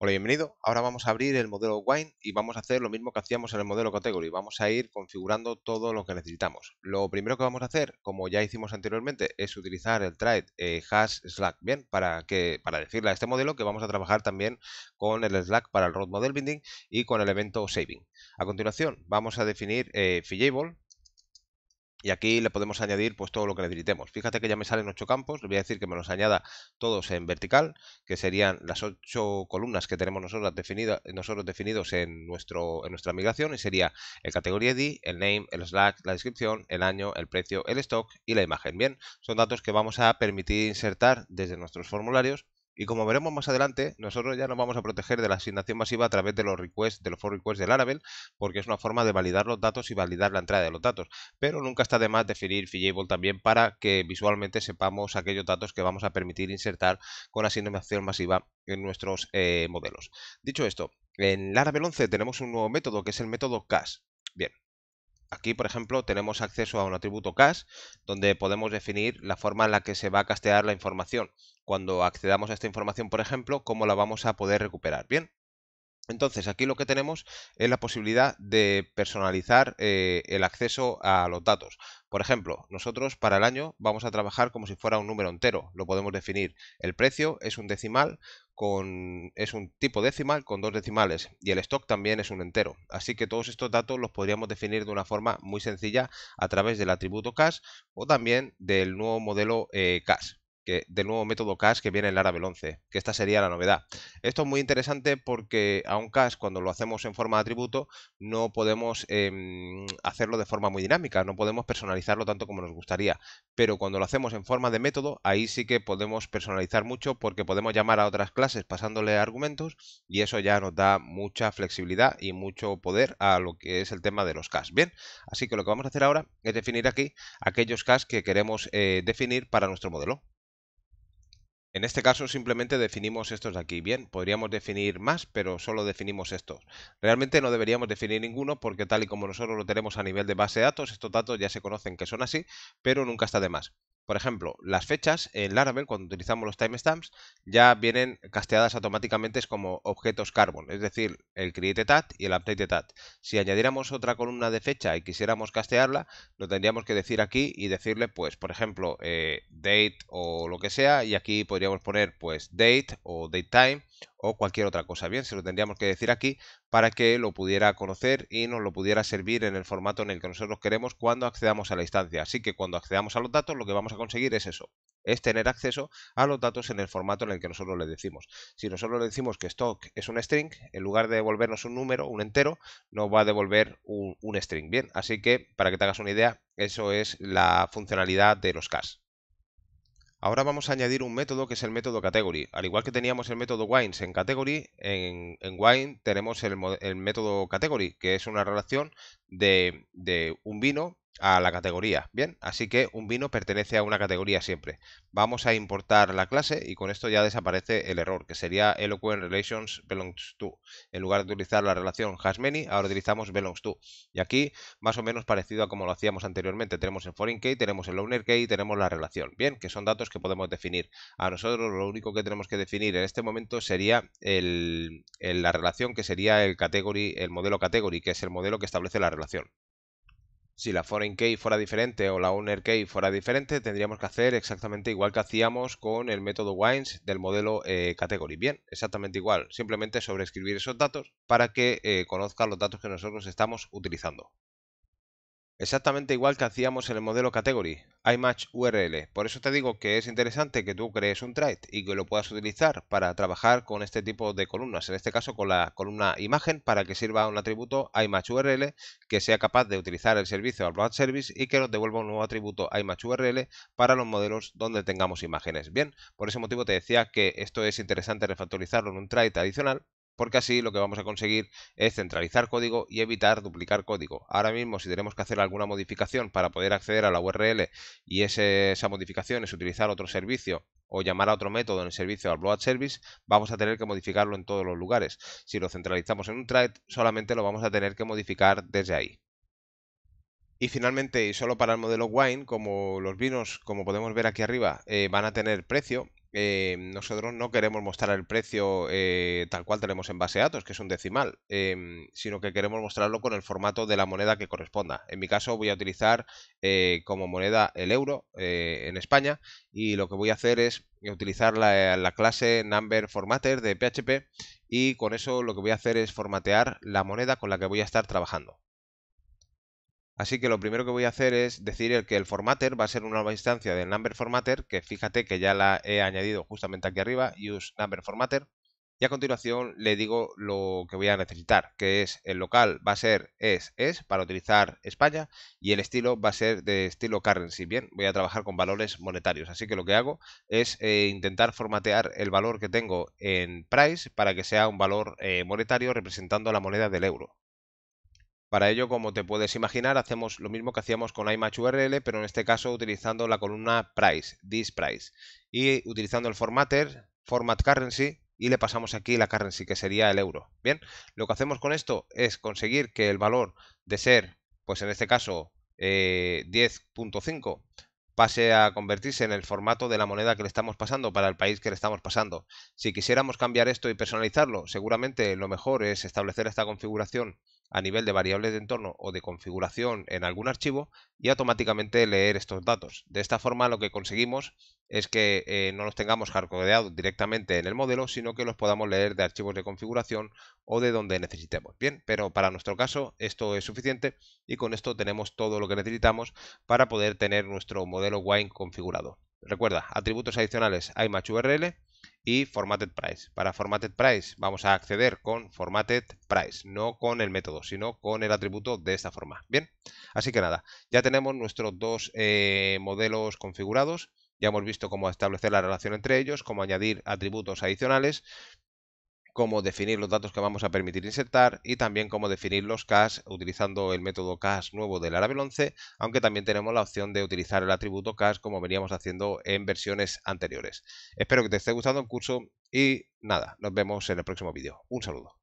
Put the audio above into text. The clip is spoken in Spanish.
Hola, bienvenido. Ahora vamos a abrir el modelo Wine y vamos a hacer lo mismo que hacíamos en el modelo Category. Vamos a ir configurando todo lo que necesitamos. Lo primero que vamos a hacer, como ya hicimos anteriormente, es utilizar el trade eh, hash slack, ¿bien? Para, que, para decirle a este modelo que vamos a trabajar también con el slack para el road model binding y con el evento saving. A continuación, vamos a definir eh, fillable, y aquí le podemos añadir pues todo lo que necesitemos. Fíjate que ya me salen ocho campos, le voy a decir que me los añada todos en vertical, que serían las ocho columnas que tenemos nosotros, definidos en, en nuestra migración y sería el categoría ID, el name, el Slack, la descripción, el año, el precio, el stock y la imagen. Bien, son datos que vamos a permitir insertar desde nuestros formularios y como veremos más adelante, nosotros ya nos vamos a proteger de la asignación masiva a través de los requests, de los for requests de Laravel, porque es una forma de validar los datos y validar la entrada de los datos. Pero nunca está de más definir fillable también para que visualmente sepamos aquellos datos que vamos a permitir insertar con asignación masiva en nuestros eh, modelos. Dicho esto, en Laravel 11 tenemos un nuevo método que es el método CAS. Bien, Aquí, por ejemplo, tenemos acceso a un atributo cache donde podemos definir la forma en la que se va a castear la información cuando accedamos a esta información, por ejemplo, cómo la vamos a poder recuperar. Bien, entonces, aquí lo que tenemos es la posibilidad de personalizar eh, el acceso a los datos. Por ejemplo, nosotros para el año vamos a trabajar como si fuera un número entero. Lo podemos definir. El precio es un decimal, con, es un tipo decimal con dos decimales y el stock también es un entero. Así que todos estos datos los podríamos definir de una forma muy sencilla a través del atributo CAS o también del nuevo modelo eh, del nuevo método CAS que viene en Laravel 11, que esta sería la novedad. Esto es muy interesante porque a un CAS cuando lo hacemos en forma de atributo no podemos em, hacerlo de forma muy dinámica, no podemos personalizarlo tanto como nos gustaría, pero cuando lo hacemos en forma de método ahí sí que podemos personalizar mucho porque podemos llamar a otras clases pasándole argumentos y eso ya nos da mucha flexibilidad y mucho poder a lo que es el tema de los CAS. Bien, así que lo que vamos a hacer ahora es definir aquí aquellos CAS que queremos eh, definir para nuestro modelo. En este caso simplemente definimos estos de aquí. Bien, podríamos definir más, pero solo definimos estos. Realmente no deberíamos definir ninguno porque tal y como nosotros lo tenemos a nivel de base de datos, estos datos ya se conocen que son así, pero nunca está de más. Por ejemplo, las fechas en Laravel, cuando utilizamos los timestamps, ya vienen casteadas automáticamente como objetos carbon, es decir, el createTat y el updateTat. Si añadiéramos otra columna de fecha y quisiéramos castearla, lo tendríamos que decir aquí y decirle, pues, por ejemplo, eh, date o lo que sea, y aquí podríamos poner, pues, date o datetime o cualquier otra cosa. Bien, se lo tendríamos que decir aquí para que lo pudiera conocer y nos lo pudiera servir en el formato en el que nosotros queremos cuando accedamos a la instancia. Así que cuando accedamos a los datos lo que vamos a conseguir es eso, es tener acceso a los datos en el formato en el que nosotros le decimos. Si nosotros le decimos que stock es un string, en lugar de devolvernos un número, un entero, nos va a devolver un, string. Bien, así que para que te hagas una idea, eso es la funcionalidad de los CAS. Ahora vamos a añadir un método que es el método category. Al igual que teníamos el método wines en category, en, wine tenemos el, método category, que es una relación de, de un vino a la categoría. Bien, así que un vino pertenece a una categoría siempre. Vamos a importar la clase y con esto ya desaparece el error, que sería eloquent relations belongs to. En lugar de utilizar la relación has many, ahora utilizamos belongs to. Y aquí, más o menos parecido a como lo hacíamos anteriormente, tenemos el foreign key, tenemos el owner key y tenemos la relación. Bien, que son datos que podemos definir. A nosotros lo único que tenemos que definir en este momento sería la relación, que sería el category, el modelo category, que es el modelo que establece la relación si la foreign key fuera diferente o la owner key fuera diferente, tendríamos que hacer exactamente igual que hacíamos con el método Wines del modelo eh, category. Bien, exactamente igual. Simplemente sobreescribir esos datos para que conozcan eh, conozca los datos que nosotros estamos utilizando. Exactamente igual que hacíamos en el modelo category, iMatch Por eso te digo que es interesante que tú crees un trait y que lo puedas utilizar para trabajar con este tipo de columnas, en este caso con la columna imagen para que sirva un atributo iMatch que sea capaz de utilizar el servicio Upload Service y que nos devuelva un nuevo atributo iMatch URL para los modelos donde tengamos imágenes. Bien, por ese motivo te decía que esto es interesante refactorizarlo en un trait adicional porque así lo que vamos a conseguir es centralizar código y evitar duplicar código. Ahora mismo, si tenemos que hacer alguna modificación para poder acceder a la URL y esa modificación es utilizar otro servicio o llamar a otro método en el servicio al bloat service, vamos a tener que modificarlo en todos los lugares. Si lo centralizamos en un thread, solamente lo vamos a tener que modificar desde ahí. Y finalmente, y solo para el modelo Wine, como los vinos, como podemos ver aquí arriba, eh, van a tener precio, eh, nosotros no queremos mostrar el precio eh, tal cual tenemos en base a datos, que es un decimal, em, sino que queremos mostrarlo con el formato de la moneda que corresponda. En mi caso voy a utilizar eh, como moneda el euro en España y lo que voy a hacer es utilizar la, la, clase number formatter de PHP y con eso lo que voy a hacer es formatear la moneda con la que voy a estar trabajando. Así que lo primero que voy a hacer es decir que el formatter va a ser una nueva instancia del number formatter, que fíjate que ya la he añadido justamente aquí arriba, use number formatter, y a continuación le digo lo que voy a necesitar, que es el local va a ser es es para utilizar España y el estilo va a ser de estilo currency. Bien, voy a trabajar con valores monetarios, así que lo que hago es eh, intentar formatear el valor que tengo en price para que sea un valor eh, monetario representando la moneda del euro. Para ello, como te puedes imaginar, hacemos lo mismo que hacíamos con iMatch URL, pero en este caso utilizando la columna price, this price, y utilizando el formatter, format currency, y le pasamos aquí la currency, que sería el euro. Bien, lo que hacemos con esto es conseguir que el valor de ser, pues en este caso, 10.5 eh, pase a convertirse en el formato de la moneda que le estamos pasando para el país que le estamos pasando. Si quisiéramos cambiar esto y personalizarlo, seguramente lo mejor es establecer esta configuración a nivel de variables de entorno o de configuración en algún archivo y automáticamente leer estos datos. De esta forma lo que conseguimos es que eh, no los tengamos hardcodeados directamente en el modelo, sino que los podamos leer de archivos de configuración o de donde necesitemos. Bien, pero para nuestro caso esto es suficiente y con esto tenemos todo lo que necesitamos para poder tener nuestro modelo Wine configurado. Recuerda, atributos adicionales iMatchURL URL y FormattedPrice. price. Para FormattedPrice price vamos a acceder con FormattedPrice, price, no con el método, sino con el atributo de esta forma. Bien, así que nada, ya tenemos nuestros dos eh, modelos configurados. Ya hemos visto cómo establecer la relación entre ellos, cómo añadir atributos adicionales cómo definir los datos que vamos a permitir insertar y también cómo definir los CAS utilizando el método CAS nuevo del Laravel 11, aunque también tenemos la opción de utilizar el atributo CAS como veníamos haciendo en versiones anteriores. Espero que te esté gustando el curso y nada, nos vemos en el próximo vídeo. Un saludo.